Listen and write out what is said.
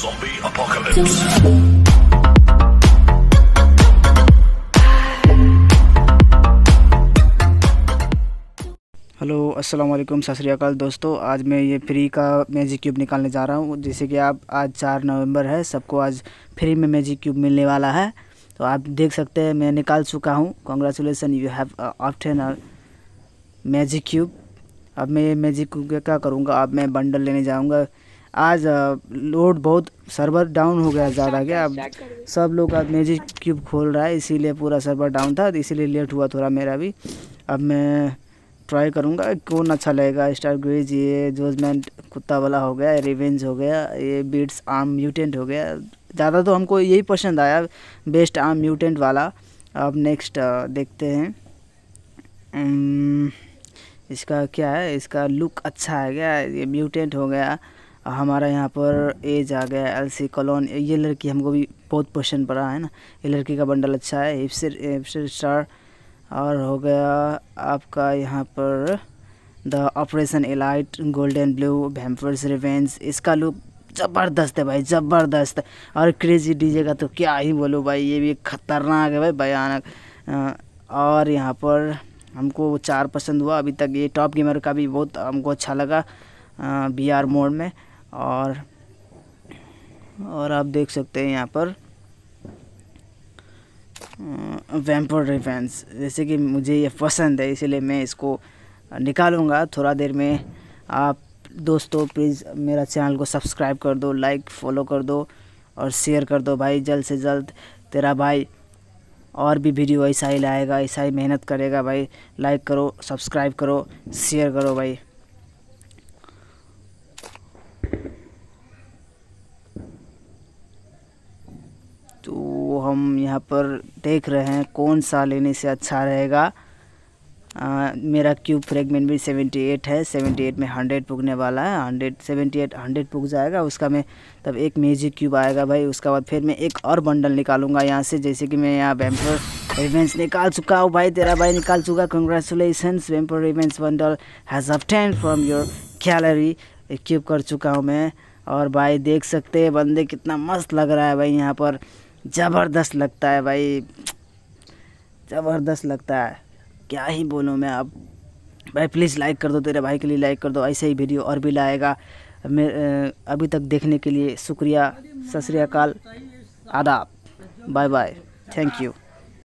Zombie Apocalypse. Hello अस्सलाम वालेकुम सत श्रीकाल दोस्तों आज मैं ये फ्री का मैजिक क्यूब निकालने जा रहा हूँ जैसे कि आप आज चार नवंबर है सबको आज फ्री में मैजिक क्यूब मिलने वाला है तो आप देख सकते हैं मैं निकाल चुका हूँ congratulation you have obtained magic cube अब मैं ये मैजिक क्यूब क्या करूँगा अब मैं बंडल लेने जाऊँगा आज लोड बहुत सर्वर डाउन हो गया ज़्यादा गया अब सब लोग अब मेजिक क्यूब खोल रहा है इसीलिए पूरा सर्वर डाउन था इसीलिए लेट हुआ थोड़ा मेरा भी अब मैं ट्राई करूँगा कौन अच्छा लगेगा स्टार ग्रेज ये जोजमैन कुत्ता वाला हो गया रिवेंज हो गया ये बीट्स आर्म म्यूटेंट हो गया ज़्यादा तो हमको यही पसंद आया बेस्ट आर्म म्यूटेंट वाला अब नेक्स्ट देखते हैं इसका क्या है इसका लुक अच्छा है क्या ये म्यूटेंट हो गया हमारा यहाँ पर एज आ गया एल सी कॉलोन ये लड़की हमको भी बहुत पसंद पड़ा है ना ये लड़की का बंडल अच्छा है हिपसर हिपसर स्टार और हो गया आपका यहाँ पर the operation elite golden blue vampire's revenge इसका लुक ज़बरदस्त है भाई ज़बरदस्त और क्रेजी डीजे का तो क्या ही बोलो भाई ये भी खतरनाक है भाई भयानक और यहाँ पर हमको चार पसंद हुआ अभी तक ये टॉप गेमर का भी बहुत हमको अच्छा लगा बी आर मोड में और और आप देख सकते हैं यहाँ पर वेम्पर रिफेंस जैसे कि मुझे ये पसंद है इसलिए मैं इसको निकालूंगा थोड़ा देर में आप दोस्तों प्लीज़ मेरा चैनल को सब्सक्राइब कर दो लाइक फॉलो कर दो और शेयर कर दो भाई जल्द से जल्द तेरा भाई और भी वीडियो ऐसा ही लाएगा ऐसा ही मेहनत करेगा भाई लाइक करो सब्सक्राइब करो शेयर करो भाई तो हम यहाँ पर देख रहे हैं कौन सा लेने से अच्छा रहेगा आ, मेरा क्यूब फ्रेगमेंट भी 78 है 78 में 100 पुगने वाला है 100 78 100 पुग जाएगा उसका मैं तब एक मेजिक क्यूब आएगा भाई उसका बाद फिर मैं एक और बंडल निकालूंगा यहाँ से जैसे कि मैं यहाँ वेम्पर रिवेंस निकाल चुका हूँ भाई तेरा भाई निकाल चुका congratulation vampire revenge bundle has obtained from your calorie cube कर चुका हूँ मैं और भाई देख सकते हैं बंदे कितना मस्त लग रहा है भाई यहाँ पर ज़बरदस्त लगता है भाई ज़बरदस्त लगता है क्या ही बोलूँ मैं अब भाई प्लीज़ लाइक कर दो तेरे भाई के लिए लाइक कर दो ऐसे ही वीडियो और भी लाएगा अभी तक देखने के लिए शुक्रिया सत श्रीकाल आदाब बाय बाय थैंक यू